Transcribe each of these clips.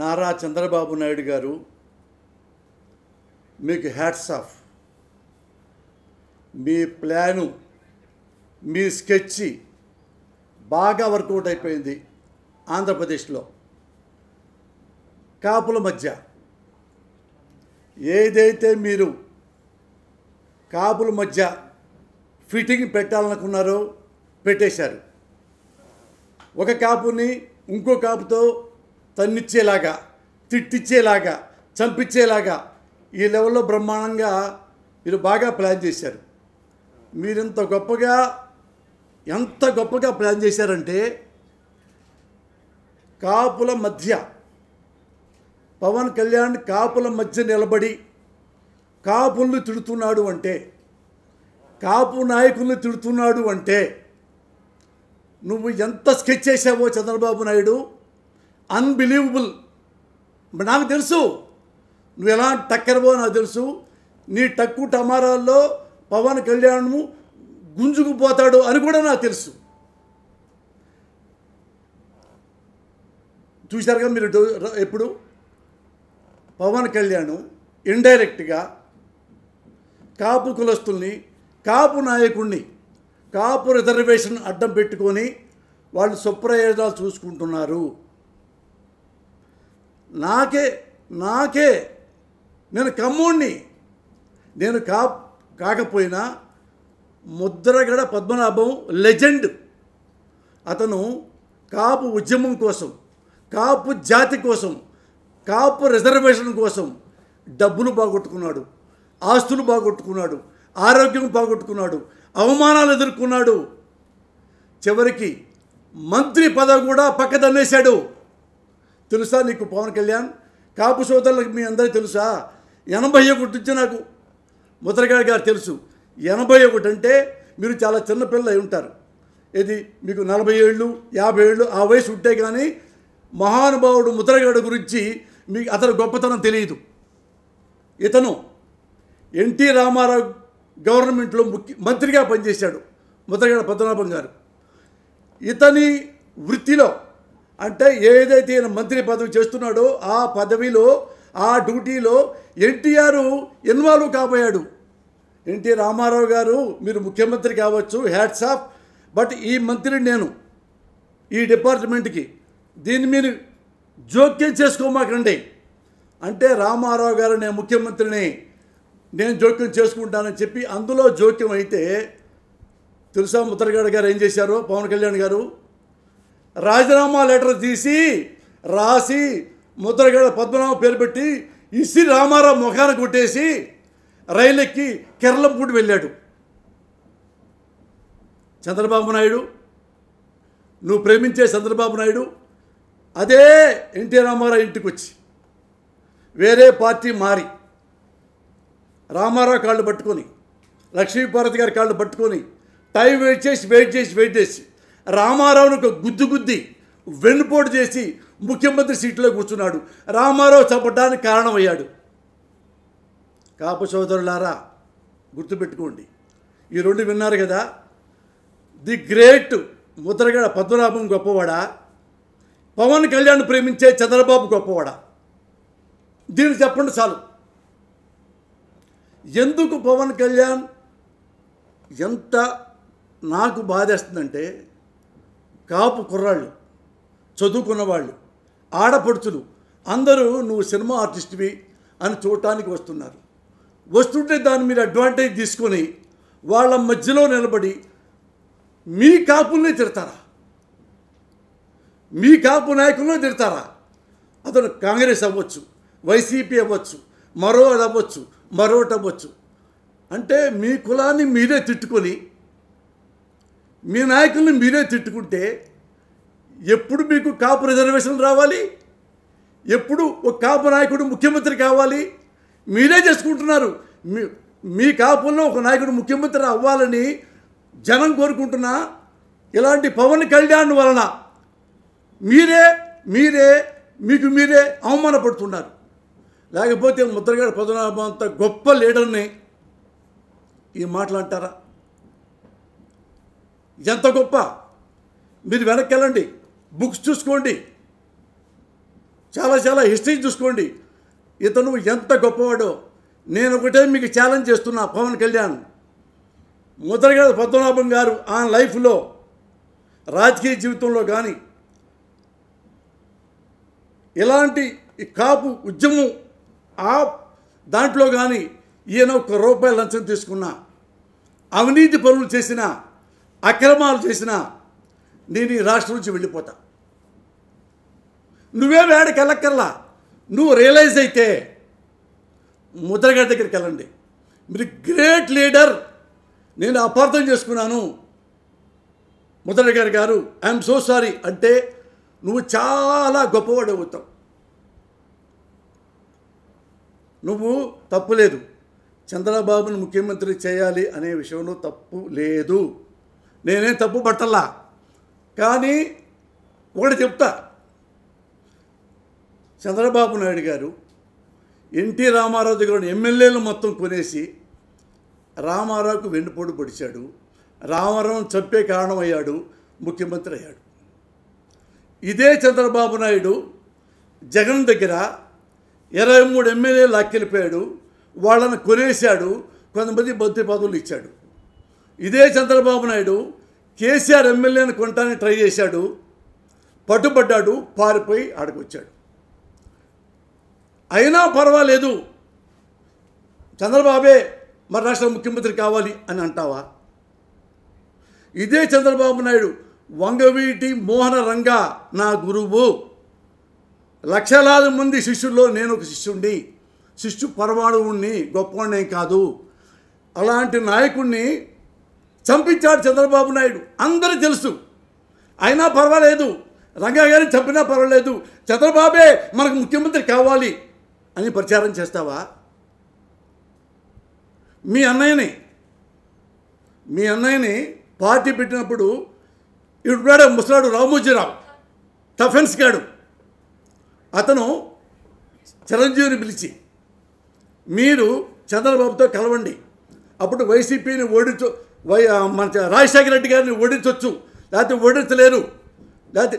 నారా చంద్రబాబు నాయుడు గారు మీకు hats off మీ ప్లాను మీ స్కెచ్చి బాగా వర్కౌట్ అయిపోయింది ఆంధ్రప్రదేశ్లో కాపుల మధ్య ఏదైతే మీరు కాపుల మధ్య ఫిట్టింగ్ పెట్టాలనుకున్నారో పెట్టేశారు ఒక కాపుని ఇంకో కాపుతో తన్నిచ్చేలాగా తిట్టిచ్చేలాగా చంపించేలాగా ఈ లెవెల్లో బ్రహ్మాండంగా మీరు బాగా ప్లాన్ చేశారు మీరింత గొప్పగా ఎంత గొప్పగా ప్లాన్ చేశారంటే కాపుల మధ్య పవన్ కళ్యాణ్ కాపుల మధ్య నిలబడి కాపుల్ని తిడుతున్నాడు అంటే కాపు నాయకుల్ని తిడుతున్నాడు అంటే నువ్వు ఎంత స్కెచ్ చేసావో చంద్రబాబు నాయుడు అన్బిలీవబుల్ నాకు తెలుసు నువ్వు ఎలా టక్కరబో నాకు తెలుసు నీ టక్కు టమారాల్లో పవన్ కళ్యాణము గుంజుకుపోతాడు అని కూడా నాకు తెలుసు చూశారు కదా మీరు ఎప్పుడు పవన్ కళ్యాణ్ ఇండైరెక్ట్గా కాపు కులస్తుల్ని కాపు నాయకుడిని కాపు రిజర్వేషన్ అడ్డం పెట్టుకొని వాళ్ళు స్వప్రయోజనాలు చూసుకుంటున్నారు నాకే నాకే నేను కమ్ముణ్ణి నేను కా కాకపోయినా ముద్రగడ పద్మనాభం లెజెండ్ అతను కాపు ఉద్యమం కోసం కాపు జాతి కోసం కాపు రిజర్వేషన్ కోసం డబ్బులు బాగొట్టుకున్నాడు ఆస్తులు బాగొట్టుకున్నాడు ఆరోగ్యం బాగొట్టుకున్నాడు అవమానాలు ఎదుర్కొన్నాడు చివరికి మంత్రి పదవి కూడా పక్కదన్నేశాడు తెలుసా నీకు పవన్ కళ్యాణ్ కాపు సోదరులకు మీ అందరికీ తెలుసా ఎనభై ఒకటి నుంచి నాకు ముద్రగాడి గారు తెలుసు ఎనభై ఒకటి అంటే మీరు చాలా చిన్నపిల్ల అయి ఉంటారు ఇది మీకు నలభై ఏళ్ళు యాభై ఏళ్ళు ఆ వయసు ఉంటే కానీ మహానుభావుడు ముద్రగడ గురించి మీకు అతని గొప్పతనం తెలియదు ఇతను ఎన్టీ రామారావు గవర్నమెంట్లో ముఖ్య మంత్రిగా పనిచేశాడు ముద్రగడ పద్మనాభం గారు ఇతని వృత్తిలో అంటే ఏదైతే ఈయన మంత్రి పదవి చేస్తున్నాడో ఆ పదవిలో ఆ డ్యూటీలో ఎన్టీఆర్ ఇన్వాల్వ్ కాబోయాడు ఎన్టీ రామారావు గారు మీరు ముఖ్యమంత్రి కావచ్చు హ్యాట్స్ ఆఫ్ బట్ ఈ మంత్రి నేను ఈ డిపార్ట్మెంట్కి దీన్ని మీరు జోక్యం చేసుకోమాకండి అంటే రామారావు గారు నేను ముఖ్యమంత్రిని నేను జోక్యం చేసుకుంటానని చెప్పి అందులో జోక్యం అయితే తెలుసా ముద్రగడ గారు ఏం చేశారు పవన్ కళ్యాణ్ గారు రాజీనామా లెటర్ తీసి రాసి ముద్రగడ పద్మనాభం పేరు పెట్టి ఇసి రామారావు ముఖానికి కొట్టేసి రైలెక్కి కేరళంపూటి వెళ్ళాడు చంద్రబాబు నాయుడు నువ్వు ప్రేమించే చంద్రబాబు నాయుడు అదే ఎన్టీ రామారావు ఇంటికి వచ్చి వేరే పార్టీ మారి రామారావు కాళ్ళు పట్టుకొని లక్ష్మీభారతి గారి కాళ్ళు పట్టుకొని టైం వెయిట్ చేసి వెయిట్ చేసి వెయిట్ చేసి రామారావును ఒక గుద్దు గుద్ది వెన్నుపోటు చేసి ముఖ్యమంత్రి సీట్లో కూర్చున్నాడు రామారావు చంపడానికి కారణమయ్యాడు కాపు సోదరులారా గుర్తుపెట్టుకోండి ఈ రెండు విన్నారు కదా ది గ్రేట్ ముద్రగడ పద్మనాభం గొప్పవాడ పవన్ కళ్యాణ్ ప్రేమించే చంద్రబాబు గొప్పవాడ దీన్ని చెప్పండి చాలు ఎందుకు పవన్ కళ్యాణ్ ఎంత నాకు బాధేస్తుందంటే కాపు కుర్రాళ్ళు చదువుకున్న వాళ్ళు ఆడపడుచులు అందరూ నువ్వు సినిమా ఆర్టిస్ట్వి అని చూడటానికి వస్తున్నారు వస్తుంటే దాని మీద అడ్వాంటేజ్ తీసుకొని వాళ్ళ మధ్యలో నిలబడి మీ కాపుల్ని తిడతారా మీ కాపు నాయకులను తిడతారా అతను కాంగ్రెస్ అవ్వచ్చు వైసీపీ అవ్వచ్చు మరో అవ్వచ్చు మరోటి అవ్వచ్చు అంటే మీ కులాన్ని మీరే తిట్టుకొని మీ నాయకుల్ని మీరే తిట్టుకుంటే ఎప్పుడు మీకు కాపు రిజర్వేషన్లు రావాలి ఎప్పుడు ఒక కాపు నాయకుడు ముఖ్యమంత్రి కావాలి మీరే చేసుకుంటున్నారు మీ మీ కాపుల్లో ఒక నాయకుడు ముఖ్యమంత్రి అవ్వాలని జనం కోరుకుంటున్నా ఇలాంటి పవన్ కళ్యాణ్ వలన మీరే మీరే మీకు మీరే అవమానపడుతున్నారు లేకపోతే ముద్రగడ పద్మనాభం అంత గొప్ప లీడర్ని ఈ మాటలు అంటారా ఎంత గొప్ప మీరు వెనక్కి వెళ్ళండి బుక్స్ చూసుకోండి చాలా చాలా హిస్టరీ చూసుకోండి ఇతను ఎంత గొప్పవాడో నేను ఒకటే మీకు ఛాలెంజ్ చేస్తున్నా పవన్ కళ్యాణ్ ముద్రగడ పద్మనాభం గారు ఆ లైఫ్లో రాజకీయ జీవితంలో కానీ ఇలాంటి కాపు ఉద్యమం ఆ దాంట్లో కానీ ఈయన ఒక్క రూపాయి లంచం తీసుకున్నా అవినీతి పనులు చేసినా అక్రమాలు చేసినా నేను ఈ రాష్ట్రం నుంచి వెళ్ళిపోతా నువ్వే వేడకి వెళ్ళక్కర్లా నువ్వు రియలైజ్ అయితే ముద్రగడ దగ్గరికి వెళ్ళండి మీరు గ్రేట్ లీడర్ నేను అపార్థం చేసుకున్నాను ముద్రగడ గారు ఐఎమ్ సో సారీ అంటే నువ్వు చాలా గొప్పవాడు అవుతావు నువ్వు తప్పు లేదు చంద్రబాబును ముఖ్యమంత్రి చేయాలి అనే విషయంలో తప్పు లేదు నేనేం తప్పు పట్టల్లా కానీ ఒకటి చెప్తా చంద్రబాబు నాయుడు గారు ఎన్టీ రామారావు దగ్గర ఉన్న ఎమ్మెల్యేలు మొత్తం కొనేసి రామారావుకు వెన్నుపోటు పొడిచాడు రామారావు చంపే అయ్యాడు ముఖ్యమంత్రి అయ్యాడు ఇదే చంద్రబాబు నాయుడు జగన్ దగ్గర ఇరవై మూడు ఎమ్మెల్యేలు లాక్కెళ్ళిపోయాడు వాళ్ళని కొనేశాడు కొంతమంది బంతి పదవులు ఇచ్చాడు ఇదే చంద్రబాబు నాయుడు కేసీఆర్ ఎమ్మెల్యేని కొనటానికి ట్రై చేశాడు పట్టుబడ్డాడు పారిపోయి ఆడకొచ్చాడు అయినా పర్వాలేదు చంద్రబాబే మన రాష్ట్ర ముఖ్యమంత్రి కావాలి అని అంటావా ఇదే చంద్రబాబు నాయుడు వంగవీటి మోహన రంగ నా గురువు లక్షలాది మంది శిష్యుల్లో నేను ఒక శిష్యుణ్ణి శిష్యు పరమాణువుణ్ణి గొప్పవాణ్ణేం కాదు అలాంటి నాయకుణ్ణి చంపించాడు చంద్రబాబు నాయుడు అందరూ తెలుసు అయినా పర్వాలేదు రంగా గారిని చంపినా పర్వాలేదు చంద్రబాబే మనకు ముఖ్యమంత్రి కావాలి అని ప్రచారం చేస్తావా మీ అన్నయ్యని మీ అన్నయ్యని పార్టీ పెట్టినప్పుడు ఇప్పుడు ముసలాడు రామోజీరావు టఫెన్స్ గాడు అతను చిరంజీవిని పిలిచి మీరు చంద్రబాబుతో కలవండి అప్పుడు వైసీపీని ఓడించు వై మన రాజశేఖర రెడ్డి గారిని ఓడించవచ్చు లేకపోతే ఓడించలేరు లేకపోతే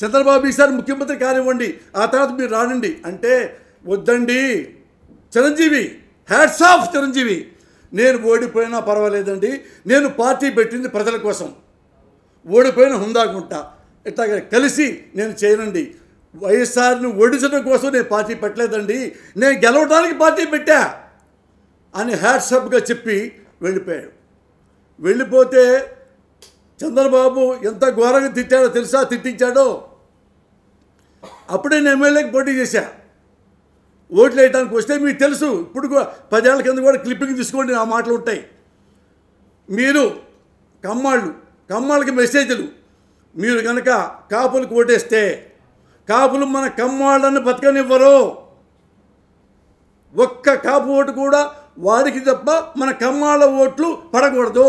చంద్రబాబు ఈసారి ముఖ్యమంత్రి కానివ్వండి ఆ తర్వాత మీరు రానండి అంటే వద్దండి చిరంజీవి హ్యాడ్స్ ఆఫ్ చిరంజీవి నేను ఓడిపోయినా పర్వాలేదండి నేను పార్టీ పెట్టింది ప్రజల కోసం ఓడిపోయిన హుందాకుంటా ఇట్లా కలిసి నేను చేయనండి వైఎస్ఆర్ని ఓడించడం కోసం నేను పార్టీ పెట్టలేదండి నేను గెలవడానికి పార్టీ పెట్టా అని హ్యాడ్సప్గా చెప్పి వెళ్ళిపోయాడు వెళ్ళిపోతే చంద్రబాబు ఎంత ఘోరంగా తిట్టాడో తెలుసా తిట్టించాడో అప్పుడే నేను ఎమ్మెల్యేకి పోటీ చేశా ఓట్లు వేయడానికి వస్తే మీకు తెలుసు ఇప్పుడు పదేళ్ల కింద కూడా క్లిప్పింగ్ తీసుకోండి ఆ మాటలు ఉంటాయి మీరు కమ్మాళ్ళు కమ్మాళ్ళకి మెసేజ్లు మీరు కనుక కాపులకు ఓటేస్తే కాపులు మన కమ్మాళ్ళని బతకనివ్వరు ఒక్క కాపు ఓటు కూడా వారికి తప్ప మన కమ్మాళ్ళ ఓట్లు పడకూడదు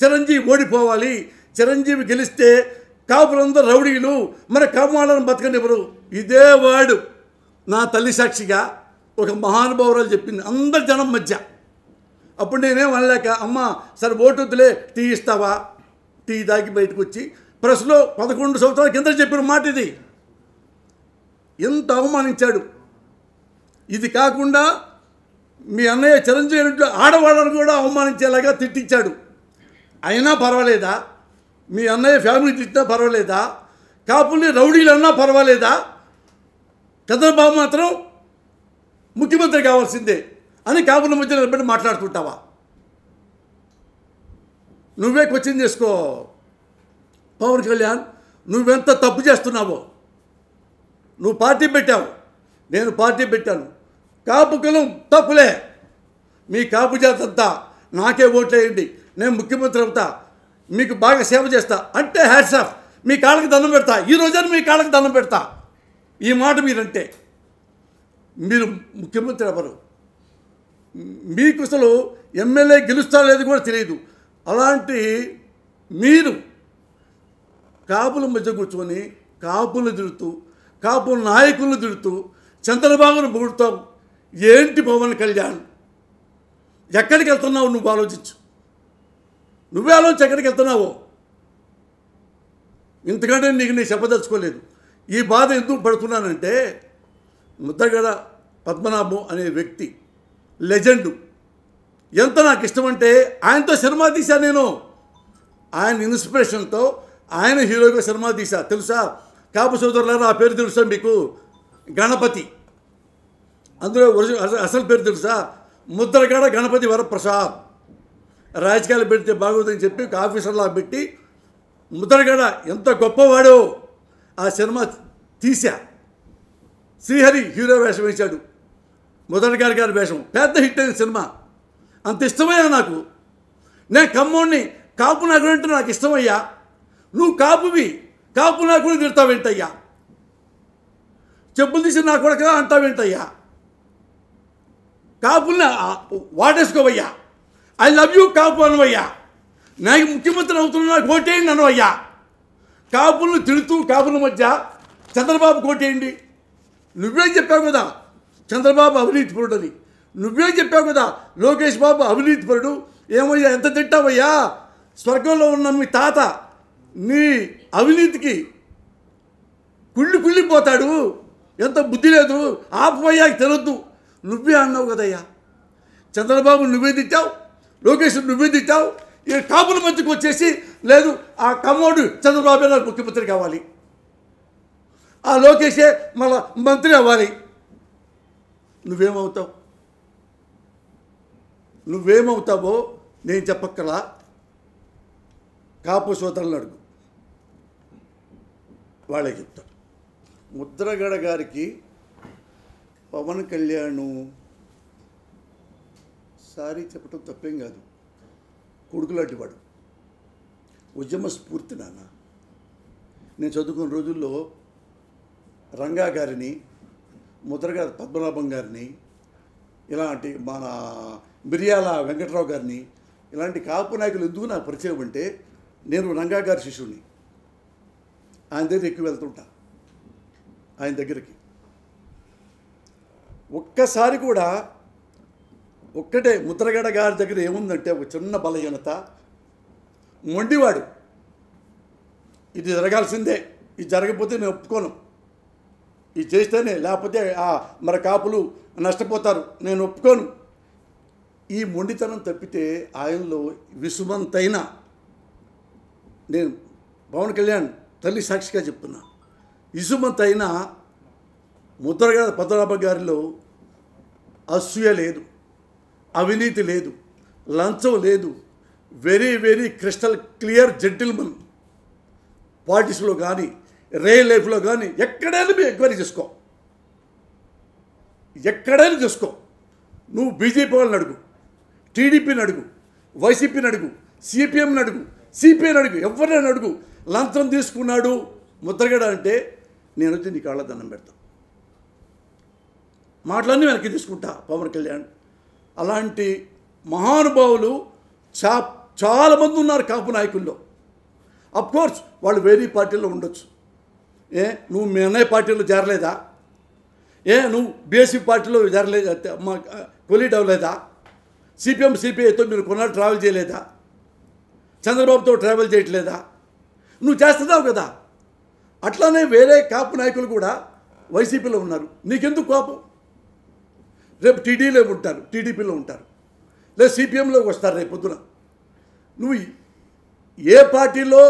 చిరంజీవి ఓడిపోవాలి చిరంజీవి గెలిస్తే కాపులందరూ రౌడీలు మన కాపుమాలను బతకనివ్వరు ఇదే వాడు నా తల్లి సాక్షిగా ఒక మహానుభావురాలు చెప్పింది అందరు జనం మధ్య అప్పుడు నేనేం అనలేక అమ్మ సరే ఓటు వద్దులే టీ ఇస్తావా టీ దాకి బయటకు వచ్చి ప్రెస్లో పదకొండు సంవత్సరాల కింద చెప్పిన మాట ఇది ఎంత అవమానించాడు ఇది కాకుండా మీ అన్నయ్య చిరంజీవి ఆడవాళ్ళను కూడా అవమానించేలాగా తిట్టించాడు అయినా పర్వాలేదా మీ అన్నయ్య ఫ్యామిలీ తిట్టినా పర్వాలేదా కాపుల్ని రౌడీలు అన్నా పర్వాలేదా చంద్రబాబు మాత్రం ముఖ్యమంత్రి కావాల్సిందే అని కాపుల మధ్య నిలబడి మాట్లాడుతుంటావా నువ్వే క్వశ్చన్ చేసుకో పవన్ కళ్యాణ్ నువ్వెంత తప్పు చేస్తున్నావో నువ్వు పార్టీ పెట్టావు నేను పార్టీ పెట్టాను కాపు కులం తప్పులే మీ కాపు జాతంతా నాకే ఓట్లేయండి నేను ముఖ్యమంత్రి అవుతా మీకు బాగా సేవ చేస్తా అంటే హ్యాట్స్ ఆఫ్ మీ కాళ్ళకి దండం పెడతా ఈ రోజైనా మీ కాళ్ళకి దండం పెడతా ఈ మాట మీరంటే మీరు ముఖ్యమంత్రి ఎవరు మీకు అసలు ఎమ్మెల్యే గెలుస్తా లేదు కూడా తెలియదు అలాంటి మీరు కాపుల మధ్య కూర్చొని కాపులను తిడుతూ కాపుల నాయకులను తిడుతూ చంద్రబాబును పొగుడుతావు ఏంటి పవన్ కళ్యాణ్ ఎక్కడికి వెళ్తున్నావు నువ్వు ఆలోచించు నువ్వే ఆలోచించి ఎక్కడికి వెళ్తున్నావు ఇంతకంటే నీకు నేను చెప్పదలుచుకోలేదు ఈ బాధ ఎందుకు పడుతున్నానంటే ముద్దగడ పద్మనాభం అనే వ్యక్తి లెజెండు ఎంత నాకు ఇష్టమంటే ఆయనతో సినిమా తీశాను నేను ఆయన ఇన్స్పిరేషన్తో ఆయన హీరోగా సినిమా తీశా తెలుసా కాపు సోదరులారా ఆ పేరు తెలుసా మీకు గణపతి అందులో అసలు పేరు తెలుసా ముద్రగడ గణపతి వరప్రసాద్ రాజకీయాలు పెడితే బాగోదని చెప్పి ఒక ఆఫీసర్లా పెట్టి ముద్రగడ ఎంత గొప్పవాడో ఆ సినిమా తీశా శ్రీహరి హీరో వేషం వేశాడు ముద్రగడ గారి వేషం పెద్ద హిట్ అయిన సినిమా అంత ఇష్టమైన నాకు నేను కమ్మోడిని కాపు నాకుడు అంటే నాకు ఇష్టమయ్యా నువ్వు కాపువి కాపు నాకుడు తిడతావేంటయ్యా చెప్పులు తీసి నాకు కదా కొడక అంటావేంటయ్యా కాపుల్ని వాటేసుకోవయ్యా ఐ లవ్ యూ కాపు అనవయ్యా నాకు ముఖ్యమంత్రి అవుతున్నా కోటేయండి అనవయ్యా కాపులను తిడుతూ కాపుల మధ్య చంద్రబాబు కోటేయండి నువ్వే చెప్పావు కదా చంద్రబాబు అవినీతి పరుడు అని నువ్వే చెప్పావు కదా లోకేష్ బాబు అవినీతి పరుడు ఏమయ్యా ఎంత తిట్టావయ్యా స్వర్గంలో ఉన్న మీ తాత నీ అవినీతికి కుళ్ళి కుళ్ళిపోతాడు ఎంత బుద్ధి లేదు ఆపవయ్యా తెలొద్దు నువ్వే అన్నావు కదయ్యా చంద్రబాబు నువ్వే తిట్టావు లోకేష్ నువ్వే తిట్టావు ఈ కాపుల మధ్యకు వచ్చేసి లేదు ఆ కమ్మోడు చంద్రబాబు నాయుడు ముఖ్యమంత్రి కావాలి ఆ లోకేషే మళ్ళీ మంత్రి అవ్వాలి నువ్వేమవుతావు నువ్వేమవుతావో నేను చెప్పక్కల కాపు సోదరులు అడుగు వాళ్ళే చెప్తారు ముద్రగడ గారికి పవన్ కళ్యాణ్ ఒకసారి చెప్పడం తప్పేం కాదు కొడుకులాంటి వాడు ఉద్యమ స్ఫూర్తి నాన్న నేను చదువుకున్న రోజుల్లో రంగా గారిని ముద్రగారి పద్మనాభం గారిని ఇలాంటి మన మిరియాల వెంకట్రావు గారిని ఇలాంటి కాపు నాయకులు ఎందుకు నా పరిచయం అంటే నేను రంగా గారి శిష్యుని ఆయన దగ్గర ఎక్కువ వెళ్తుంటా ఆయన దగ్గరికి ఒక్కసారి కూడా ఒక్కటే ముద్రగడ గారి దగ్గర ఏముందంటే ఒక చిన్న బలహీనత మొండివాడు ఇది జరగాల్సిందే ఇది జరగకపోతే నేను ఒప్పుకోను ఇది చేస్తేనే లేకపోతే మన కాపులు నష్టపోతారు నేను ఒప్పుకోను ఈ మొండితనం తప్పితే ఆయనలో విసుమంతైన నేను పవన్ కళ్యాణ్ తల్లి సాక్షిగా చెప్తున్నా ఇసుమంతైన ముద్రగడ పద్మనాభ గారిలో అసూయ లేదు అవినీతి లేదు లంచం లేదు very very crystal clear gentleman పాలిటిక్స్లో కానీ రియల్ లైఫ్లో కానీ ఎక్కడైనా మీ ఎంక్వైరీ చేసుకో ఎక్కడైనా చేసుకో నువ్వు బీజేపీ వాళ్ళని అడుగు టీడీపీని అడుగు వైసీపీని అడుగు సిపిఎంని అడుగు సిపిఐని అడుగు ఎవరినైనా అడుగు లంచం తీసుకున్నాడు ముద్రగడ అంటే నేను వచ్చి నీ కాళ్ళ దండం పెడతా మాటలన్నీ వెనక్కి తీసుకుంటా పవన్ కళ్యాణ్ అలాంటి మహానుభావులు చా చాలామంది ఉన్నారు కాపు నాయకుల్లో కోర్స్ వాళ్ళు వేరే పార్టీలో ఉండొచ్చు ఏ నువ్వు మీ అన్నయ్య పార్టీలో చేరలేదా ఏ నువ్వు బీఎస్సీ పార్టీలో చేరలేదా మా కొలీడ్ అవ్వలేదా సిపిఎం సిపిఐతో మీరు కొన్నాళ్ళు ట్రావెల్ చేయలేదా చంద్రబాబుతో ట్రావెల్ చేయట్లేదా నువ్వు చేస్తున్నావు కదా అట్లానే వేరే కాపు నాయకులు కూడా వైసీపీలో ఉన్నారు నీకెందుకు కోపం రేపు టీడీలో ఉంటారు టీడీపీలో ఉంటారు లేదు సిపిఎంలోకి వస్తారు రేపు పొద్దున నువ్వు ఏ పార్టీలో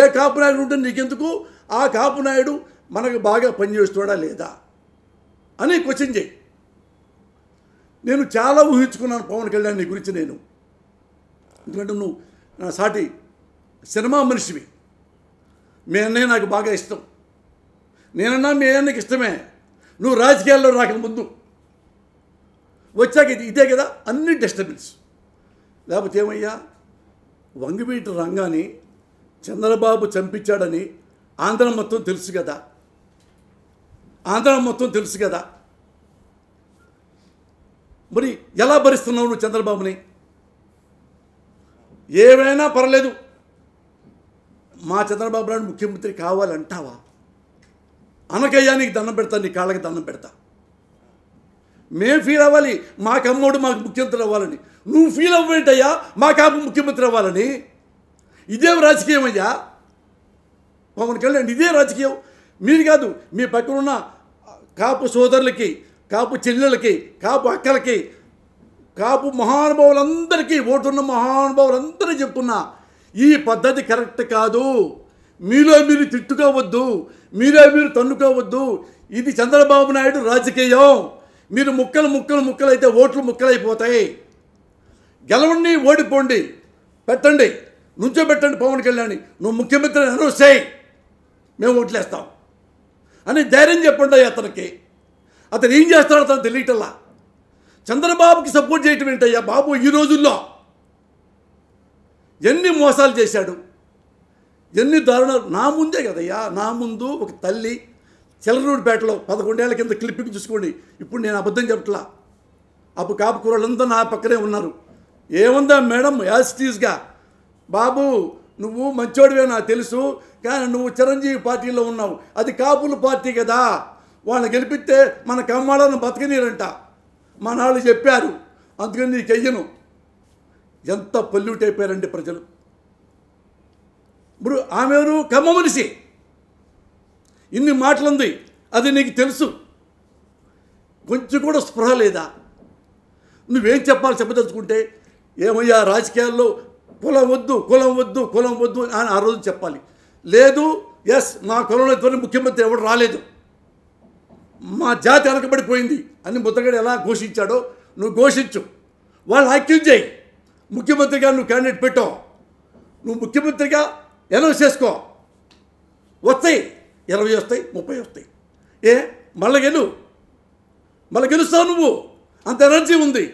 ఏ కాపు నాయుడు ఉంటే నీకెందుకు ఆ కాపు నాయుడు మనకు బాగా పనిచేస్తాడా లేదా అని క్వశ్చన్ చేయి నేను చాలా ఊహించుకున్నాను పవన్ కళ్యాణ్ నీ గురించి నేను ఎందుకంటే నువ్వు నా సాటి సినిమా మనిషివి మీ అన్నయ్య నాకు బాగా ఇష్టం నేనన్నా మీ అన్నకి ఇష్టమే నువ్వు రాజకీయాల్లో రాకముందు వచ్చాక ఇది ఇదే కదా అన్ని డిస్టర్బెన్స్ లేకపోతే ఏమయ్యా వంగివీటి రంగాన్ని చంద్రబాబు చంపించాడని ఆంధ్ర మొత్తం తెలుసు కదా ఆంధ్ర మొత్తం తెలుసు కదా మరి ఎలా భరిస్తున్నావు నువ్వు చంద్రబాబుని ఏమైనా పర్లేదు మా చంద్రబాబు నాయుడు ముఖ్యమంత్రి కావాలంటావా అనకయ్యా నీకు దండం పెడతా నీ కాళ్ళకి దండం పెడతా మేము ఫీల్ అవ్వాలి మాకు అమ్మోడు మాకు ముఖ్యమంత్రి అవ్వాలని నువ్వు ఫీల్ అవ్వేంటయ్యా మాకు అమ్మ ముఖ్యమంత్రి అవ్వాలని ఇదేం రాజకీయం అయ్యా పవన్ కళ్యాణ్ ఇదే రాజకీయం మీరు కాదు మీ పక్కనున్న కాపు సోదరులకి కాపు చెల్లెలకి కాపు అక్కలకి కాపు మహానుభావులందరికీ ఓటున్న మహానుభావులందరూ చెప్తున్నా ఈ పద్ధతి కరెక్ట్ కాదు మీలో మీరు తిట్టుకోవద్దు మీలో మీరు తన్నుకోవద్దు ఇది చంద్రబాబు నాయుడు రాజకీయం మీరు ముక్కలు ముక్కలు ముక్కలు అయితే ఓట్లు ముక్కలైపోతాయి గెలవండి ఓడిపోండి పెట్టండి నుంచో పెట్టండి పవన్ కళ్యాణ్ నువ్వు ముఖ్యమంత్రి అనౌన్స్ మేము ఓట్లేస్తాం అని ధైర్యం చెప్పండి అతనికి అతను ఏం చేస్తాడో అతను తెలియటల్లా చంద్రబాబుకి సపోర్ట్ చేయటం ఏంటయ్యా బాబు ఈ రోజుల్లో ఎన్ని మోసాలు చేశాడు ఎన్ని దారుణాలు నా ముందే కదయ్యా నా ముందు ఒక తల్లి చిల్లరూడిపేటలో పదకొండేళ్ల కింద క్లిప్పింగ్ చూసుకోండి ఇప్పుడు నేను అబద్ధం చెప్పట్లా అప్పుడు కాపు కూరలందరూ నా పక్కనే ఉన్నారు ఏముందా మేడం యాజిటీస్గా బాబు నువ్వు మంచోడివే నాకు తెలుసు కానీ నువ్వు చిరంజీవి పార్టీలో ఉన్నావు అది కాపుల పార్టీ కదా వాళ్ళని గెలిపిస్తే మన కమ్మాడను బతకనీరంట మన వాళ్ళు చెప్పారు అందుకని నీకు అయ్యను ఎంత పొల్యూట్ అయిపోయారండి ప్రజలు ఇప్పుడు ఆమె కమ్మ మనిషి ఇన్ని మాటలుంది అది నీకు తెలుసు కొంచెం కూడా స్పృహ లేదా నువ్వేం చెప్పాలి చెప్పదలుచుకుంటే ఏమయ్యా రాజకీయాల్లో కులం వద్దు కులం వద్దు కులం వద్దు అని ఆ రోజు చెప్పాలి లేదు ఎస్ నా కులంలో ఇద్దరు ముఖ్యమంత్రి ఎవడు రాలేదు మా జాతి వెనకబడిపోయింది అని ముద్దగడ ఎలా ఘోషించాడో నువ్వు ఘోషించు వాళ్ళు హత్యం చేయి ముఖ్యమంత్రిగా నువ్వు క్యాండిడేట్ పెట్టావు నువ్వు ముఖ్యమంత్రిగా అనౌన్స్ చేసుకో వస్తాయి ఇరవై వస్తాయి ముప్పై వస్తాయి ఏ మళ్ళీ గెలు మళ్ళీ గెలుస్తావు నువ్వు అంత ఎనర్జీ ఉంది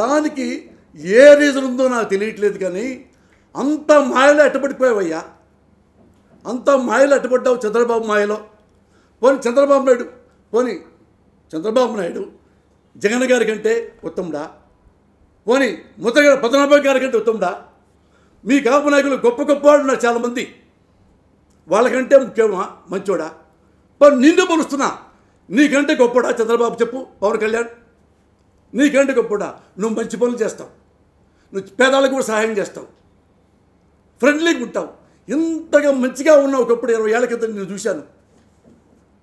దానికి ఏ రీజన్ ఉందో నాకు తెలియట్లేదు కానీ అంత మాయలో అట్టబడిపోయావయ్యా అంత మాయలు అట్టబడ్డావు చంద్రబాబు మాయలో పోని చంద్రబాబు నాయుడు పోని చంద్రబాబు నాయుడు జగన్ గారి కంటే ఉత్తముడా పోని ముద్రగడ పద్మనాభం గారి కంటే ఉత్తముడా మీ కాపు నాయకులు గొప్ప గొప్ప వాళ్ళు ఉన్నారు చాలామంది వాళ్ళకంటే ముఖ్యమా మంచోడా మరి నిన్ను పొలుస్తున్నా నీకంటే గొప్పడా చంద్రబాబు చెప్పు పవన్ కళ్యాణ్ నీకంటే గొప్పడా నువ్వు మంచి పనులు చేస్తావు నువ్వు పేదాలకు కూడా సహాయం చేస్తావు ఫ్రెండ్లీగా ఉంటావు ఇంతగా మంచిగా ఉన్నావు ఒకప్పుడు ఇరవై ఏళ్ళ క్రితం నేను చూశాను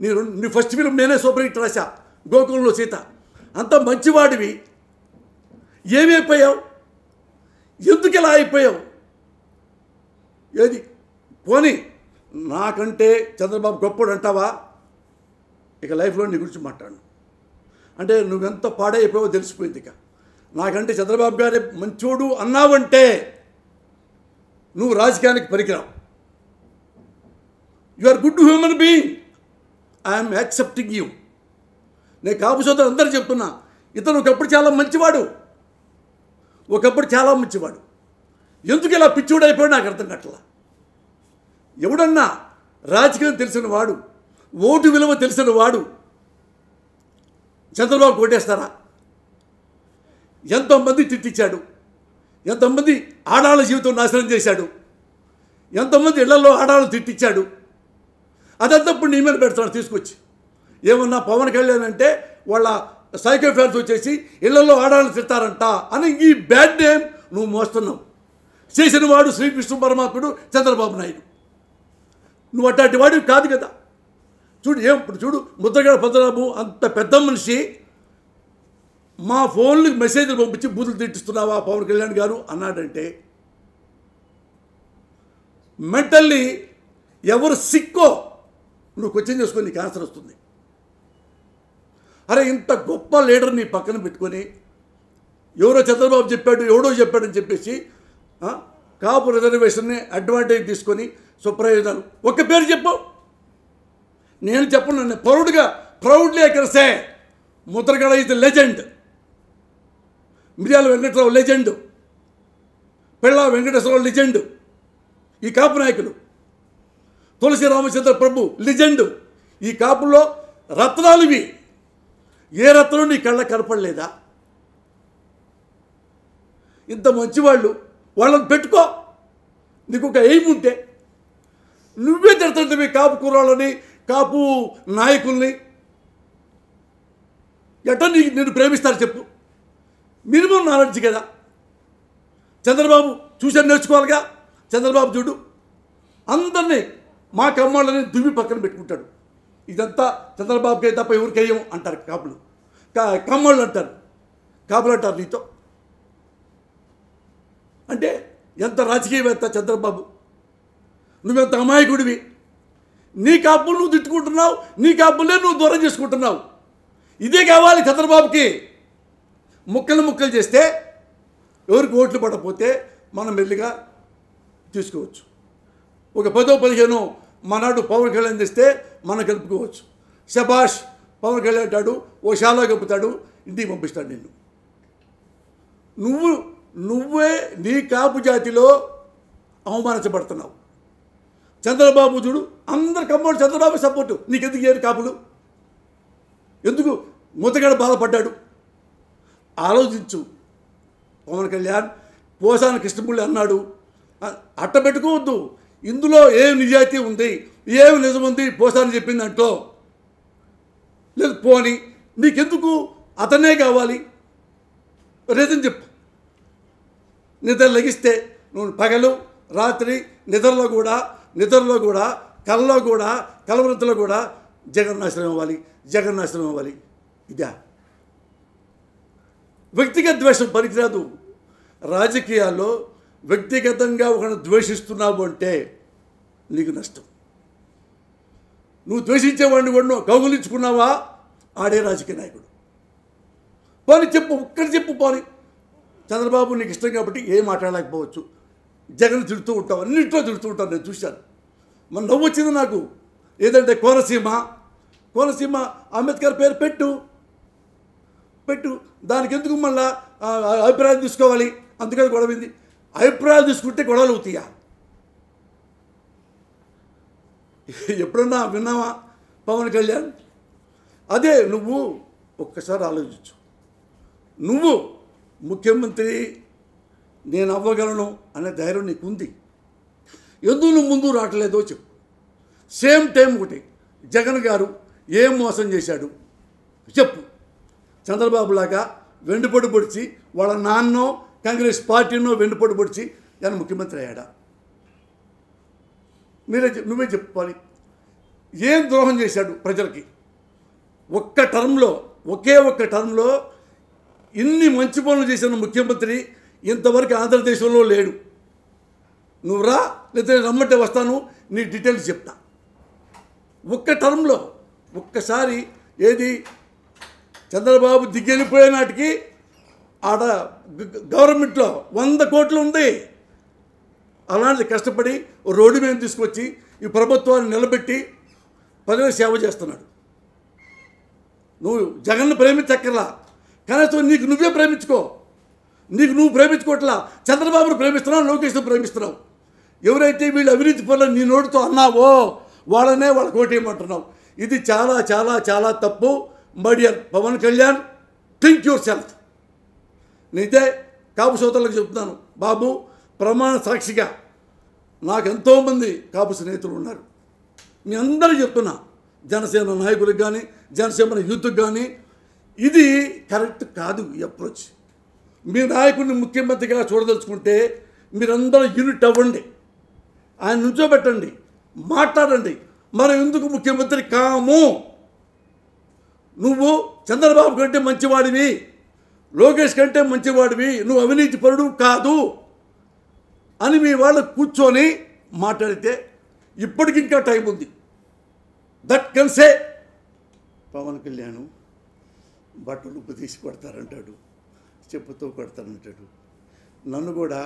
నీ నీ ఫస్ట్ ఫిలిం నేనే సూపర్ హిట్ రాశా గోకులంలో సీత అంత మంచివాడివి అయిపోయావు ఎందుకు ఇలా అయిపోయావు ఏది పోనీ నాకంటే చంద్రబాబు గొప్పడు అంటావా ఇక లైఫ్లో నీ గురించి మాట్లాడు అంటే నువ్వెంత పాడైపోయావో తెలిసిపోయింది ఇక నాకంటే చంద్రబాబు గారే మంచోడు అన్నావంటే నువ్వు రాజకీయానికి పనికిరావు you are good human being I'm accepting you నేను కాపు సోదరు అందరూ చెప్తున్నా ఇతను ఒకప్పుడు చాలా మంచివాడు ఒకప్పుడు చాలా మంచివాడు ఎందుకు ఇలా పిచ్చోడైపోయాడు నాకు అర్థం కట్టలా ఎవడన్నా రాజకీయం తెలిసిన వాడు ఓటు విలువ తెలిసిన వాడు చంద్రబాబు ఓటేస్తారా ఎంతోమంది తిట్టించాడు ఎంతోమంది ఆడాళ్ళ జీవితం నాశనం చేశాడు ఎంతోమంది ఇళ్లలో ఆడాళ్ళు తిట్టించాడు అదంతా ఇప్పుడు నీ మీద పెడతాడు తీసుకొచ్చి ఏమన్నా పవన్ కళ్యాణ్ అంటే వాళ్ళ సైకో ఫ్యాన్స్ వచ్చేసి ఇళ్లలో ఆడాలని తిట్టారంట అని ఈ బ్యాడ్ నేమ్ నువ్వు మోస్తున్నావు చేసిన వాడు శ్రీకృష్ణ పరమాత్ముడు చంద్రబాబు నాయుడు నువ్వు అట్లాంటి వాడివి కాదు కదా చూడు ఏం ఇప్పుడు చూడు ముద్రగడ పద్మనాభు అంత పెద్ద మనిషి మా ఫోన్లకు మెసేజ్లు పంపించి బూతులు తిట్టిస్తున్నావా పవన్ కళ్యాణ్ గారు అన్నాడంటే మెంటల్లీ ఎవరు సిక్కో నువ్వు క్వశ్చన్ చేసుకొని నీకు ఆన్సర్ వస్తుంది అరే ఇంత గొప్ప లీడర్ నీ పక్కన పెట్టుకొని ఎవరో చంద్రబాబు చెప్పాడు ఎవడో చెప్పాడని చెప్పేసి కాపు రిజర్వేషన్ని అడ్వాంటేజ్ తీసుకొని సుప్రయోజనాలు ఒక పేరు చెప్పు నేను చెప్పను నన్ను ప్రౌడ్గా ప్రౌడ్లీ ఎక్కడ say Mudragada is legend Miryala Venkata Rao legend Pella Venkateswara Rao legend ఈ కాపు నాయకులు తులసి రామచంద్ర ప్రభు లెజెండ్ ఈ కాపుల్లో రత్నాలు ఇవి ఏ రత్నం నీ కళ్ళ కనపడలేదా ఇంత మంచివాళ్ళు వాళ్ళని పెట్టుకో నీకు ఒక ఎయిమ్ ఉంటే నువ్వే మీ కాపు కుర్రాళ్ళని కాపు నాయకుల్ని ఎట్ట నీ నేను ప్రేమిస్తారు చెప్పు మినిమం నాలెడ్జ్ కదా చంద్రబాబు చూసాను నేర్చుకోవాలిగా చంద్రబాబు చూడు అందరినీ మా కమ్మాళ్ళని దుమ్మి పక్కన పెట్టుకుంటాడు ఇదంతా చంద్రబాబుకే తప్ప ఎవరికేయం అంటారు కాపులు కా కమ్మాళ్ళు అంటారు కాపులు అంటారు నీతో అంటే ఎంత రాజకీయవేత్త చంద్రబాబు నువ్వెంత అమాయకుడివి నీ కాపులు నువ్వు తిట్టుకుంటున్నావు నీ కాపులే నువ్వు దూరం చేసుకుంటున్నావు ఇదే కావాలి చంద్రబాబుకి ముక్కలు ముక్కలు చేస్తే ఎవరికి ఓట్లు పడకపోతే మనం మెల్లిగా తీసుకోవచ్చు ఒక పదో పదిహేను మనాడు పవన్ కళ్యాణ్ తెస్తే మనం కలుపుకోవచ్చు శభాష్ పవన్ కళ్యాణ్ అంటాడు ఓ షాలో కలుపుతాడు ఇంటికి పంపిస్తాడు నిన్ను నువ్వు నువ్వే నీ కాపు జాతిలో అవమానించబడుతున్నావు చంద్రబాబు చూడు అందరు కమ్మోడు చంద్రబాబు సపోర్టు ఎందుకు చేయరు కాపులు ఎందుకు ముతగడ బాధపడ్డాడు ఆలోచించు పవన్ కళ్యాణ్ పోసాన కృష్ణపుల్లి అన్నాడు అట్ట పెట్టుకోవద్దు ఇందులో ఏం నిజాయితీ ఉంది ఏం నిజముంది పోసాని చెప్పిందంటో లేదు పోని నీకెందుకు అతనే కావాలి రీజన్ చెప్పు నిద్ర లెగిస్తే నువ్వు పగలు రాత్రి నిద్రలో కూడా నిద్రలో కూడా కళ్ళలో కూడా కలవృత్తిలో కూడా జగన్నాశనం ఇవ్వాలి జగన్నాశనం ఇవ్వాలి ఇదే వ్యక్తిగత ద్వేషం పనికిరాదు రాజకీయాల్లో వ్యక్తిగతంగా ఒకరిని ద్వేషిస్తున్నావు అంటే నీకు నష్టం నువ్వు ద్వేషించేవాడిని కూడా నువ్వు కౌగులించుకున్నావా ఆడే రాజకీయ నాయకుడు పోని చెప్పు ఒక్కటి చెప్పు పోని చంద్రబాబు నీకు ఇష్టం కాబట్టి ఏం మాట్లాడలేకపోవచ్చు జగన్ తిడుతూ ఉంటాం అన్నింటిలో తిడుతూ ఉంటాను నేను చూశాను మన నవ్వు వచ్చింది నాకు ఏదంటే కోనసీమ కోనసీమ అంబేద్కర్ పేరు పెట్టు పెట్టు దానికి ఎందుకు మళ్ళా అభిప్రాయం తీసుకోవాలి అందుకని గొడవింది అభిప్రాయాలు తీసుకుంటే గొడవలు అవుతాయా ఎప్పుడన్నా విన్నావా పవన్ కళ్యాణ్ అదే నువ్వు ఒక్కసారి ఆలోచించు నువ్వు ముఖ్యమంత్రి నేను అవ్వగలను అనే ధైర్యం నీకుంది ఎందుకు నువ్వు ముందు రావట్లేదో చెప్పు సేమ్ టైం ఒకటి జగన్ గారు ఏం మోసం చేశాడు చెప్పు చంద్రబాబు లాగా వెండిపడి పొడిచి వాళ్ళ నాన్నో కాంగ్రెస్ పార్టీనో వెండిపడి పొడిచి ఆయన ముఖ్యమంత్రి అయ్యాడా మీరే నువ్వే చెప్పాలి ఏం ద్రోహం చేశాడు ప్రజలకి ఒక్క టర్మ్లో ఒకే ఒక్క టర్మ్లో ఇన్ని మంచి పనులు చేసిన ముఖ్యమంత్రి ఇంతవరకు ఆంధ్రదేశంలో లేడు నువ్వు రా లేదా రమ్మంటే వస్తాను నీ డీటెయిల్స్ చెప్తా ఒక్క టర్మ్లో ఒక్కసారి ఏది చంద్రబాబు దిగ్గెళ్ళిపోయే నాటికి ఆడ గవర్నమెంట్లో వంద కోట్లు ఉంది అలాంటి కష్టపడి రోడ్డు మీద తీసుకొచ్చి ఈ ప్రభుత్వాన్ని నిలబెట్టి ప్రజలకు సేవ చేస్తున్నాడు నువ్వు జగన్ను ప్రేమించక్కర్లా కనీసం నీకు నువ్వే ప్రేమించుకో నీకు నువ్వు ప్రేమించుకోవట్లా చంద్రబాబును ప్రేమిస్తున్నావు లోకేష్ను ప్రేమిస్తున్నావు ఎవరైతే వీళ్ళు అవినీతి పనులు నీ నోటితో అన్నావో వాళ్ళనే వాళ్ళ కోటేయమంటున్నావు ఇది చాలా చాలా చాలా తప్పు మడియన్ Pawan Kalyan think yourself నేనైతే కాపు సోదరులకు చెప్తున్నాను బాబు ప్రమాణ సాక్షిగా నాకు ఎంతోమంది కాపు స్నేహితులు ఉన్నారు మీ అందరూ చెప్తున్నా జనసేన నాయకులకు కానీ జనసేన యూత్కి కానీ ఇది కరెక్ట్ కాదు ఈ అప్రోచ్ మీ నాయకుడిని ముఖ్యమంత్రిగా చూడదలుచుకుంటే మీరందరూ యూనిట్ అవ్వండి ఆయన నుంచోబెట్టండి మాట్లాడండి మనం ఎందుకు ముఖ్యమంత్రి కాము నువ్వు చంద్రబాబు కంటే మంచివాడివి లోకేష్ కంటే మంచివాడివి నువ్వు అవినీతి పరుడు కాదు అని మీ వాళ్ళు కూర్చొని మాట్లాడితే ఇప్పటికింకా టైం ఉంది దట్ కన్సే పవన్ కళ్యాణ్ బట్టలు ఉపదేశపడతారంటాడు చెప్పుతూ కొడతానంటాడు నన్ను కూడా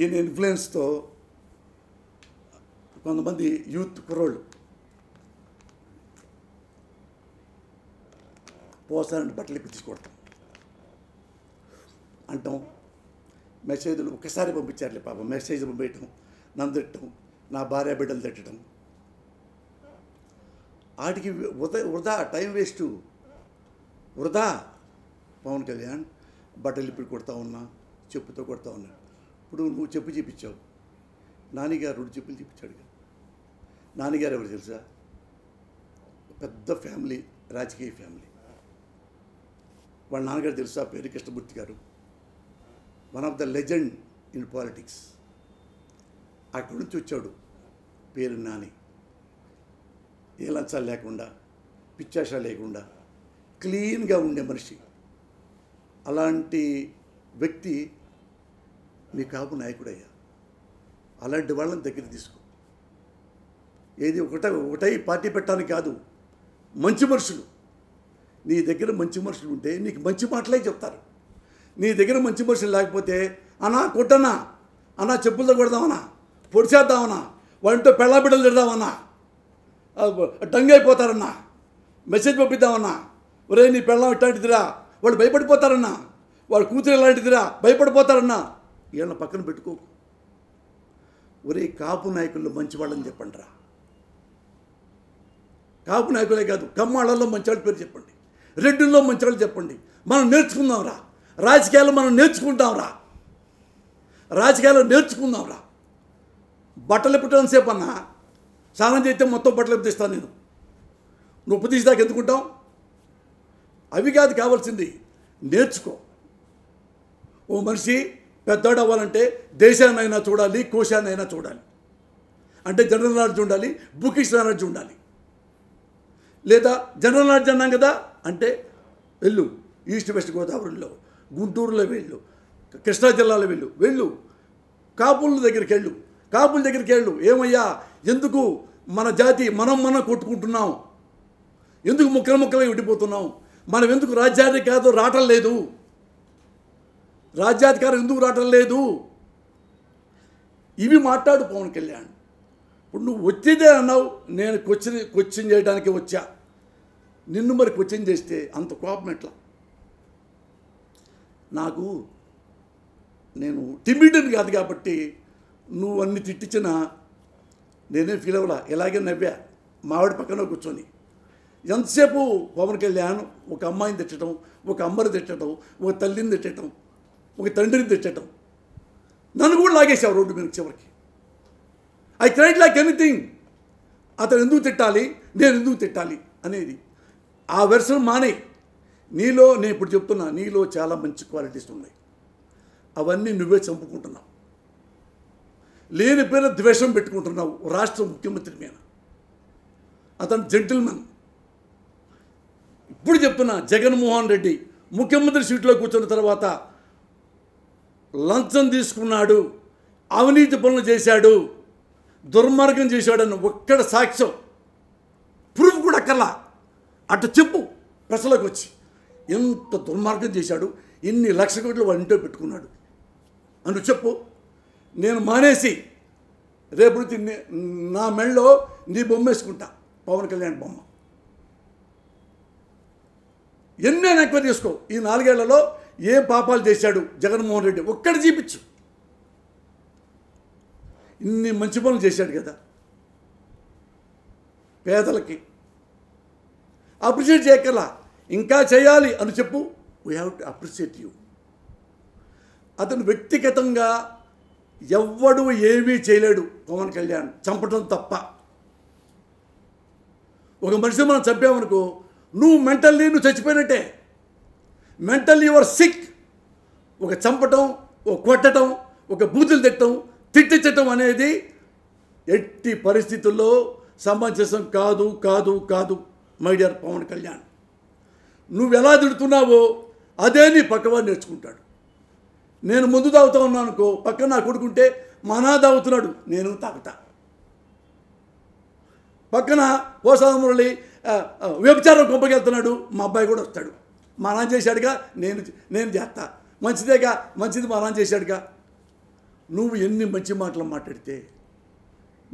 ఈయన ఇన్ఫ్లుయెన్స్తో కొంతమంది యూత్ కుర్రోళ్ళు పోసారంటే బట్టలు ఇప్పించుకోవడం అంటాం మెసేజ్లు ఒకసారి పంపించారులే పాప మెసేజ్ పంపించడం నన్ను తిట్టడం నా భార్య బిడ్డలు తిట్టడం వాటికి వృధా వృధా టైం వేస్టు వృధా పవన్ కళ్యాణ్ బట్టలు ఇప్పుడు కొడతా ఉన్నా చెప్పుతో కొడతా ఉన్నా ఇప్పుడు నువ్వు చెప్పు చెప్పించావు నాన్నగారు రెండు చెప్పులు చెప్పించాడు నాన్నగారు ఎవరు తెలుసా పెద్ద ఫ్యామిలీ రాజకీయ ఫ్యామిలీ వాళ్ళ నాన్నగారు తెలుసా పేరు కృష్ణమూర్తి గారు one of the legend in politics అక్కడి నుంచి వచ్చాడు పేరు నాని ఏ లంచాలు లేకుండా పిచ్చాషాలు లేకుండా క్లీన్గా ఉండే మనిషి అలాంటి వ్యక్తి మీ కాపు నాయకుడయ్యా అలాంటి వాళ్ళని దగ్గర తీసుకో ఏది ఒకట ఒకటై పార్టీ పెట్టడానికి కాదు మంచి మనుషులు నీ దగ్గర మంచి మనుషులు ఉంటే నీకు మంచి మాటలే చెప్తారు నీ దగ్గర మంచి మనుషులు లేకపోతే అనా కొట్టనా అనా చెప్పులతో కొడదామనా పొడిచేద్దామనా వాడింటో పెళ్ళాబిడ్డలు తిడదామన్నా డంగ్ అయిపోతారన్నా మెసేజ్ పంపిద్దామన్నా ఒరే నీ పెళ్ళం ఇట్లాంటిదిరా వాళ్ళు భయపడిపోతారన్నా వాళ్ళ కూతురు ఎలాంటిదిరా భయపడిపోతారన్నా వీళ్ళని పక్కన పెట్టుకోకు ఒరే కాపు నాయకుల్లో మంచివాళ్ళని చెప్పండిరా కాపు నాయకులే కాదు కమ్మాళ్ళల్లో మంచివాళ్ళ పేరు చెప్పండి రెడ్డుల్లో మంచివాళ్ళు చెప్పండి మనం నేర్చుకుందాం రా రాజకీయాలు మనం నేర్చుకుంటాం రా రాజకీయాలు రా బట్టలు సేపు అన్నా స్నానం చేస్తే మొత్తం బట్టలు తీస్తాను నేను నువ్వు తీసి దాకా ఎందుకుంటావు అవి కాదు కావాల్సింది నేర్చుకో ఓ మనిషి పెద్దోడు అవ్వాలంటే దేశాన్నైనా చూడాలి కోశాన్నైనా చూడాలి అంటే జనరల్ నాలెడ్జ్ ఉండాలి బుకిష్ నాలెడ్జ్ ఉండాలి లేదా జనరల్ నాలెడ్జ్ అన్నాం కదా అంటే వెళ్ళు ఈస్ట్ వెస్ట్ గోదావరిలో గుంటూరులో వెళ్ళు కృష్ణా జిల్లాలో వెళ్ళు వెళ్ళు కాపుల దగ్గరికి వెళ్ళు కాపుల దగ్గరికి వెళ్ళు ఏమయ్యా ఎందుకు మన జాతి మనం మనం కొట్టుకుంటున్నాం ఎందుకు ముక్కల ముక్కలై ఉండిపోతున్నాం మనం ఎందుకు రాజ్యానికి కాదు రావటం లేదు రాజ్యాధికారం ఎందుకు రావటం లేదు ఇవి మాట్లాడు పవన్ కళ్యాణ్ ఇప్పుడు నువ్వు వచ్చేదే అన్నావు నేను క్వశ్చన్ క్వశ్చన్ చేయడానికి వచ్చా నిన్ను మరి క్వశ్చన్ చేస్తే అంత కోపం ఎట్లా నాకు నేను టిమిడియన్ కాదు కాబట్టి నువ్వు అన్ని తిట్టించినా నేనే ఫీల్ అవ్వడా ఇలాగే నవ్వా మావిడి పక్కన కూర్చొని ఎంతసేపు పవన్ కళ్యాణ్ ఒక అమ్మాయిని తిట్టడం ఒక అమ్మని తిట్టడం ఒక తల్లిని తిట్టడం ఒక తండ్రిని తిట్టడం నన్ను కూడా లాగేసావు రోడ్డు మీద చివరికి ఐ క్రైట్ లైక్ ఎనీథింగ్ అతను ఎందుకు తిట్టాలి నేను ఎందుకు తిట్టాలి అనేది ఆ వెర్షన్ మానే నీలో నేను ఇప్పుడు చెప్తున్నా నీలో చాలా మంచి క్వాలిటీస్ ఉన్నాయి అవన్నీ నువ్వే చంపుకుంటున్నావు లేని పేరు ద్వేషం పెట్టుకుంటున్నావు రాష్ట్ర ముఖ్యమంత్రి మీద అతను జెంటిల్మెన్ ఇప్పుడు చెప్తున్నా జగన్మోహన్ రెడ్డి ముఖ్యమంత్రి సీట్లో కూర్చున్న తర్వాత లంచం తీసుకున్నాడు అవినీతి పనులు చేశాడు దుర్మార్గం చేశాడని ఒక్కడ సాక్ష్యం ప్రూఫ్ కూడా అక్కర్లా అట్ట చెప్పు ప్రశ్నలోకి వచ్చి ఎంత దుర్మార్గం చేశాడు ఎన్ని లక్ష కోట్లు వాడి ఇంట్లో పెట్టుకున్నాడు అని చెప్పు నేను మానేసి రేపు నా మెళ్ళో నీ బొమ్మ వేసుకుంటా పవన్ కళ్యాణ్ బొమ్మ ఎన్నో ఎంక్వైరీ చేసుకో ఈ నాలుగేళ్లలో ఏం పాపాలు చేశాడు జగన్మోహన్ రెడ్డి ఒక్కడి చూపించు ఇన్ని మంచి పనులు చేశాడు కదా పేదలకి అప్రిషియేట్ చేయక్కర్లా ఇంకా చేయాలి అని చెప్పు we have to appreciate you అతను వ్యక్తిగతంగా ఎవ్వడు ఏమీ చేయలేడు పవన్ కళ్యాణ్ చంపడం తప్ప ఒక మనిషిని మనం చంపామనుకో నువ్వు మెంటల్లీ నువ్వు చచ్చిపోయినట్టే మెంటల్లీ యువర్ సిక్ ఒక చంపటం ఒక కొట్టడం ఒక బూతులు తిట్టడం తిట్టించటం అనేది ఎట్టి పరిస్థితుల్లో సమంజసం కాదు కాదు కాదు మై డియర్ పవన్ కళ్యాణ్ నువ్వు ఎలా తిడుతున్నావో అదే నీ పక్కవాడు నేర్చుకుంటాడు నేను ముందు తాగుతా ఉన్నాను అనుకో పక్కన నా కొడుకుంటే మనా తాగుతున్నాడు నేను తాగుతా పక్కన మురళి వ్యభిచారం కొంపకెళ్తున్నాడు మా అబ్బాయి కూడా వస్తాడు మా నాన్న చేశాడుగా నేను నేను చేస్తా మంచిదేగా మంచిది మా నాన్న చేశాడుగా నువ్వు ఎన్ని మంచి మాటలు మాట్లాడితే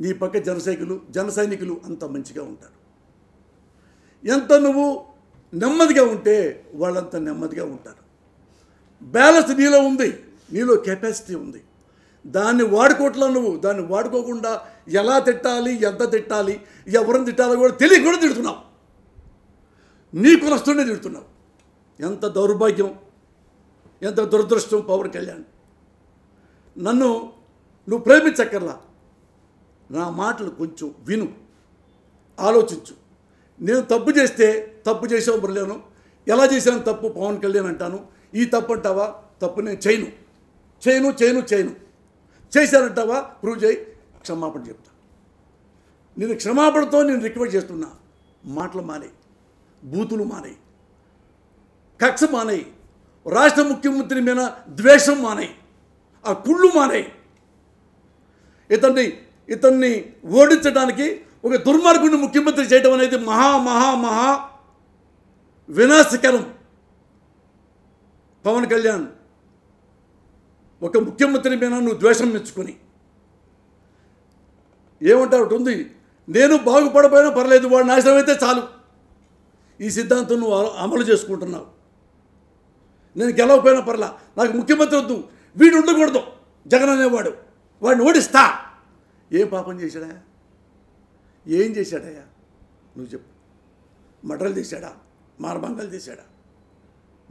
నీ పక్క జనసైకులు జన సైనికులు అంత మంచిగా ఉంటారు ఎంత నువ్వు నెమ్మదిగా ఉంటే వాళ్ళంత నెమ్మదిగా ఉంటారు బ్యాలెన్స్ నీలో ఉంది నీలో కెపాసిటీ ఉంది దాన్ని వాడుకోవట్లా నువ్వు దాన్ని వాడుకోకుండా ఎలా తిట్టాలి ఎంత తిట్టాలి ఎవరిని తిట్టాలో కూడా తెలియ కూడా తిడుతున్నావు నీ కులస్తునే తిడుతున్నావు ఎంత దౌర్భాగ్యం ఎంత దురదృష్టం పవన్ కళ్యాణ్ నన్ను నువ్వు ప్రేమించక్కర్లా నా మాటలు కొంచెం విను ఆలోచించు నేను తప్పు చేస్తే తప్పు చేసావు మురళేను ఎలా చేశాను తప్పు పవన్ కళ్యాణ్ అంటాను ఈ తప్పు అంటావా తప్పు నేను చేయను చేయను చేయను చేయను చేశారంటావా ప్రూవ్ చేయి క్షమాపణ చెప్తా నేను క్షమాపణతో నేను రిక్వెస్ట్ చేస్తున్నా మాటలు మానే బూతులు మానే కక్ష మానే రాష్ట్ర ముఖ్యమంత్రి మీద ద్వేషం మానే ఆ కుళ్ళు మానే ఇతన్ని ఇతన్ని ఓడించడానికి ఒక దుర్మార్గుడిని ముఖ్యమంత్రి చేయడం అనేది మహా మహా మహా వినాశకరం పవన్ కళ్యాణ్ ఒక ముఖ్యమంత్రి మీద నువ్వు ద్వేషం మెచ్చుకొని ఏమంటారు ఒకటి ఉంది నేను బాగుపడపోయినా పర్లేదు వాడు నాశనం అయితే చాలు ఈ సిద్ధాంతం నువ్వు అమలు చేసుకుంటున్నావు నేను గెలవపోయినా పర్లా నాకు ముఖ్యమంత్రి వద్దు వీడు ఉండకూడదు జగన్ అనేవాడు వాడిని ఓడిస్తా ఏం పాపం చేశాడా ఏం చేశాడయ్యా నువ్వు చెప్పు మటలు తీశాడా మారభంగాలు తీశాడా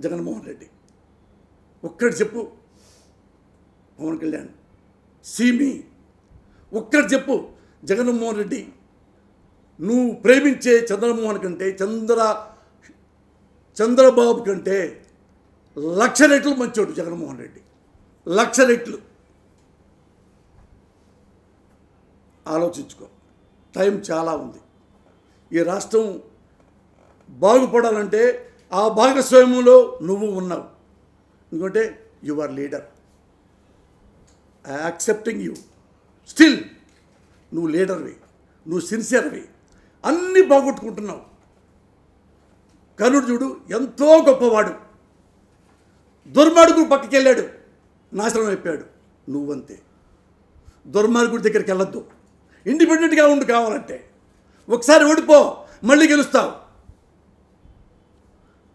జగన్మోహన్ రెడ్డి ఒక్కడు చెప్పు పవన్ కళ్యాణ్ సీమి ఒక్కటి చెప్పు జగన్మోహన్ రెడ్డి నువ్వు ప్రేమించే చంద్రమోహన్ కంటే చంద్ర చంద్రబాబు కంటే లక్ష రెట్లు మంచోడు జగన్మోహన్ రెడ్డి లక్ష రెట్లు ఆలోచించుకో టైం చాలా ఉంది ఈ రాష్ట్రం బాగుపడాలంటే ఆ భాగస్వామ్యంలో నువ్వు ఉన్నావు ఎందుకంటే you are leader accepting you still నువ్వు లీడర్వి నువ్వు సిన్సియర్వి అన్నీ బాగొట్టుకుంటున్నావు కర్ణుడు చూడు ఎంతో గొప్పవాడు దుర్మార్గుడు పక్కకి వెళ్ళాడు నాశనం అయిపోయాడు నువ్వంతే దుర్మార్గుడి దగ్గరికి వెళ్ళొద్దు ఇండిపెండెంట్గా ఉండి కావాలంటే ఒకసారి ఓడిపో మళ్ళీ గెలుస్తావు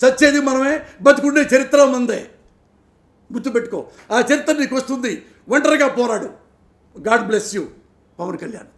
చచ్చేది మనమే బతుకుండే చరిత్ర మందే గుర్తుపెట్టుకో ఆ చరిత్ర నీకు వస్తుంది ఒంటరిగా పోరాడు god bless you Pawan Kalyan